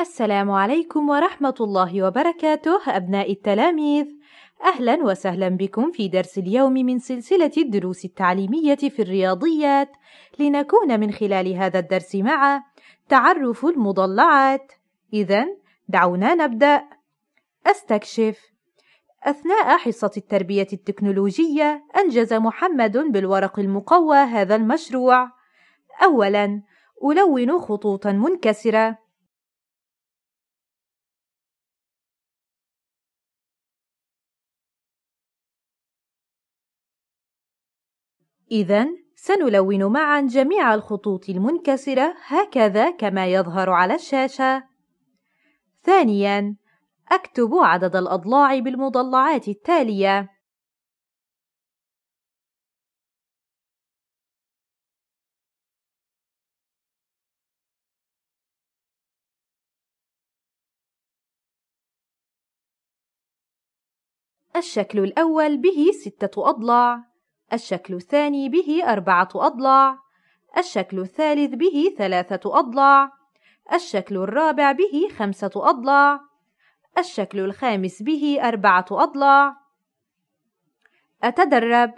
السلام عليكم ورحمة الله وبركاته أبناء التلاميذ أهلا وسهلا بكم في درس اليوم من سلسلة الدروس التعليمية في الرياضيات لنكون من خلال هذا الدرس مع تعرف المضلعات إذا دعونا نبدأ أستكشف أثناء حصة التربية التكنولوجية أنجز محمد بالورق المقوى هذا المشروع أولا ألون خطوطا منكسرة إذا سنلون معا جميع الخطوط المنكسرة هكذا كما يظهر على الشاشة ثانياً أكتب عدد الأضلاع بالمضلعات التالية الشكل الأول به ستة أضلاع الشكل الثاني به أربعة أضلاع الشكل الثالث به ثلاثة أضلاع الشكل الرابع به خمسة أضلاع الشكل الخامس به أربعة أضلاع أتدرب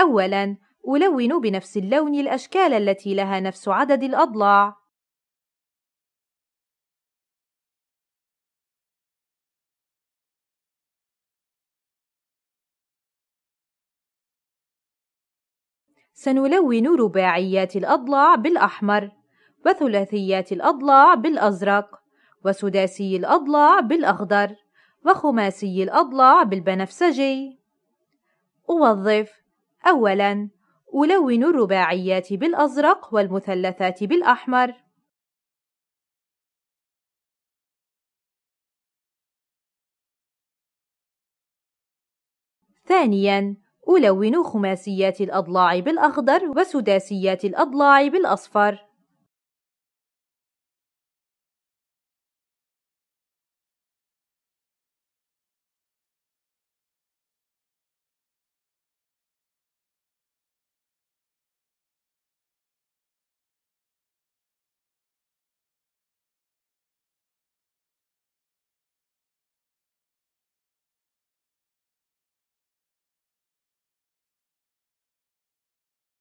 أولاً ألون بنفس اللون الأشكال التي لها نفس عدد الأضلاع سنلون رباعيات الأضلاع بالأحمر وثلاثيات الأضلاع بالأزرق وسداسي الأضلاع بالأخضر وخماسي الأضلاع بالبنفسجي أوظف أولاً ألون الرباعيات بالأزرق والمثلثات بالأحمر ثانياً ألون خماسيات الأضلاع بالأخضر وسداسيات الأضلاع بالأصفر